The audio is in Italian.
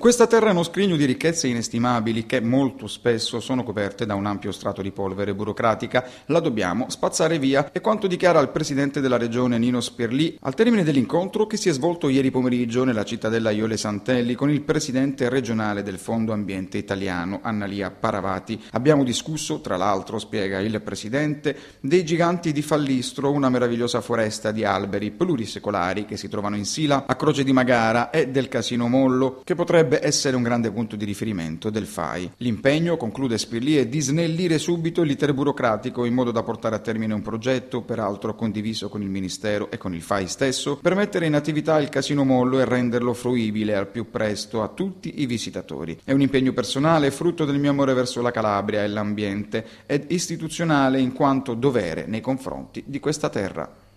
Questa terra è uno scrigno di ricchezze inestimabili che molto spesso sono coperte da un ampio strato di polvere burocratica. La dobbiamo spazzare via, è quanto dichiara il presidente della regione Nino Sperlì al termine dell'incontro che si è svolto ieri pomeriggio nella cittadella Iole Santelli con il presidente regionale del Fondo Ambiente Italiano, Annalia Paravati. Abbiamo discusso, tra l'altro, spiega il presidente, dei giganti di Fallistro, una meravigliosa foresta di alberi plurisecolari che si trovano in Sila, a Croce di Magara e del Casino Mollo, che potrebbe dovrebbe essere un grande punto di riferimento del FAI. L'impegno, conclude Spirli, è di snellire subito l'iter burocratico in modo da portare a termine un progetto, peraltro condiviso con il Ministero e con il FAI stesso, per mettere in attività il Casino Mollo e renderlo fruibile al più presto a tutti i visitatori. È un impegno personale, frutto del mio amore verso la Calabria e l'ambiente, ed istituzionale in quanto dovere nei confronti di questa terra.